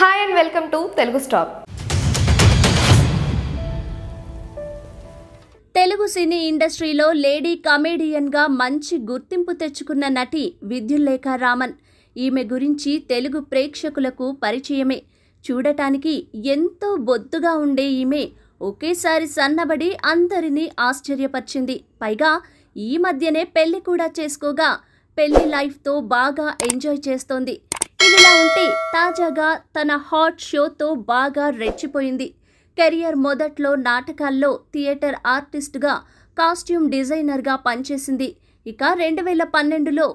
hi and welcome to Telugu stop Telugu cine ఇండస్ట్రీలో lady కమెడియన్గా మంచి గుర్తింపు తెచ్చుకున్న నటి విద్యుల్లేఖ రామన్ ఈమె గురించి తెలుగు ప్రేక్షకులకు పరిచయమే చూడటానికి ఎంతో బొద్దుగా ఉండే ఈమె ఒకేసారి సన్నబడి అందరినీ ఆశ్చర్యపరిచింది పైగా ఈ మధ్యనే పెళ్లి కూడా చేసుకోగా పెళ్లి లైఫ్తో బాగా ఎంజాయ్ చేస్తోంది ఇదిలా ఉంటే తాజాగా తన హాట్ షోతో బాగా రెచ్చిపోయింది కెరియర్ మొదట్లో నాటకాల్లో థియేటర్ ఆర్టిస్ట్గా కాస్ట్యూమ్ డిజైనర్గా పనిచేసింది ఇక రెండు వేల పన్నెండులో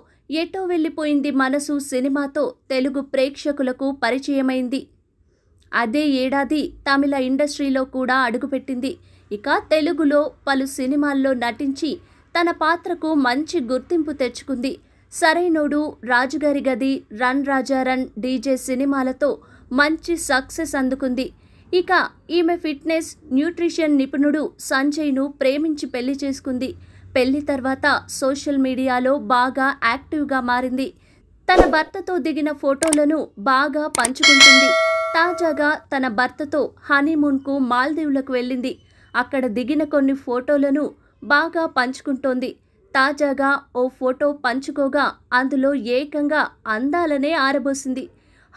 ఎటో వెళ్ళిపోయింది మనసు సినిమాతో తెలుగు ప్రేక్షకులకు పరిచయమైంది అదే ఏడాది తమిళ ఇండస్ట్రీలో కూడా అడుగుపెట్టింది ఇక తెలుగులో పలు సినిమాల్లో నటించి తన పాత్రకు మంచి గుర్తింపు తెచ్చుకుంది సరైనోడు రాజుగారి గది రన్ రాజా రన్ డీజే సినిమాలతో మంచి సక్సెస్ అందుకుంది ఇక ఈమె ఫిట్నెస్ న్యూట్రిషన్ నిపుణుడు సంజయ్ను ప్రేమించి పెళ్లి చేసుకుంది పెళ్లి తర్వాత సోషల్ మీడియాలో బాగా యాక్టివ్గా మారింది తన భర్తతో దిగిన ఫోటోలను బాగా పంచుకుంటుంది తాజాగా తన భర్తతో హనీమూన్కు మాల్దీవులకు వెళ్ళింది అక్కడ దిగిన కొన్ని ఫోటోలను బాగా పంచుకుంటోంది తాజాగా ఓ ఫోటో పంచుకోగా అందులో ఏకంగా అందాలనే ఆరబోసింది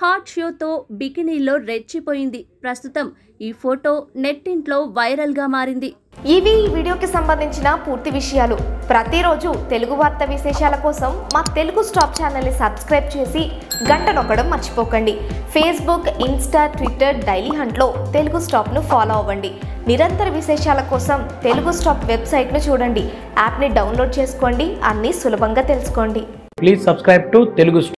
హాట్ షోతో బికినీలో రెచ్చిపోయింది ప్రస్తుతం ఈ ఫోటో నెట్టింట్లో వైరల్గా మారింది ఇవి ఈ వీడియోకి సంబంధించిన పూర్తి విషయాలు ప్రతిరోజు తెలుగు వార్త విశేషాల కోసం మా తెలుగు స్టాప్ ఛానల్ని సబ్స్క్రైబ్ చేసి గంట నొక్కడం మర్చిపోకండి ఫేస్బుక్ ఇన్స్టా ట్విట్టర్ డైలీ హంట్లో తెలుగు స్టాప్ను ఫాలో అవ్వండి నిరంతర విశేషాల కోసం తెలుగు స్టాప్ వెబ్సైట్ను చూడండి యాప్ని డౌన్లోడ్ చేసుకోండి అన్నీ సులభంగా తెలుసుకోండి ప్లీజ్ సబ్స్క్రైబ్ టు తెలుగు